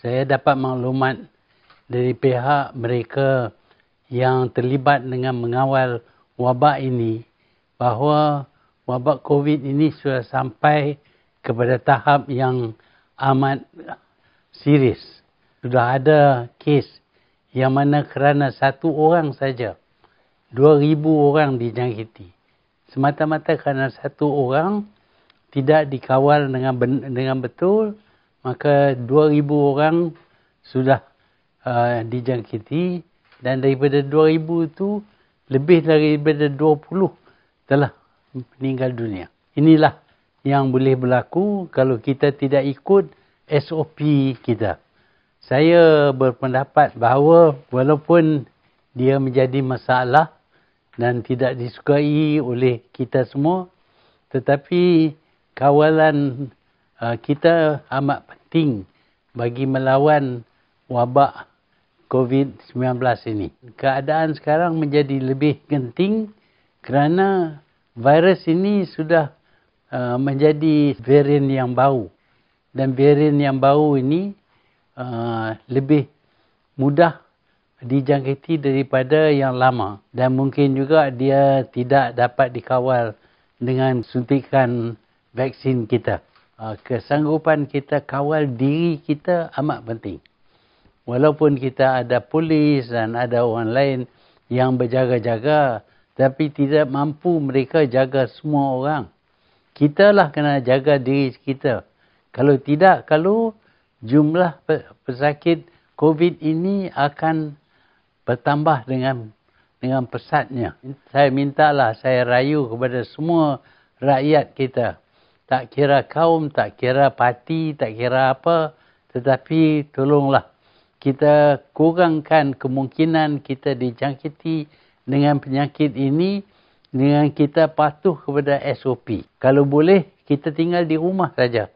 Saya dapat maklumat dari pihak mereka yang terlibat dengan mengawal wabak ini bahawa wabak COVID ini sudah sampai kepada tahap yang amat serius. Sudah ada kes yang mana kerana satu orang saja, 2,000 orang dijangkiti. Semata-mata kerana satu orang tidak dikawal dengan, dengan betul, maka 2,000 orang sudah uh, dijangkiti dan daripada 2,000 itu lebih daripada 20 telah meninggal dunia. Inilah yang boleh berlaku kalau kita tidak ikut SOP kita. Saya berpendapat bahawa walaupun dia menjadi masalah dan tidak disukai oleh kita semua tetapi kawalan uh, kita amat penting penting bagi melawan wabak COVID-19 ini. Keadaan sekarang menjadi lebih genting kerana virus ini sudah uh, menjadi varian yang baru dan varian yang baru ini uh, lebih mudah dijangkiti daripada yang lama dan mungkin juga dia tidak dapat dikawal dengan suntikan vaksin kita. Ah, kesanggupan kita kawal diri kita amat penting. Walaupun kita ada polis dan ada orang lain yang berjaga-jaga, tapi tidak mampu mereka jaga semua orang. Kitalah kena jaga diri kita. Kalau tidak, kalau jumlah pesakit COVID ini akan bertambah dengan dengan pesatnya. Saya mintalah, saya rayu kepada semua rakyat kita tak kira kaum, tak kira parti, tak kira apa. Tetapi tolonglah kita kurangkan kemungkinan kita dijangkiti dengan penyakit ini dengan kita patuh kepada SOP. Kalau boleh, kita tinggal di rumah saja.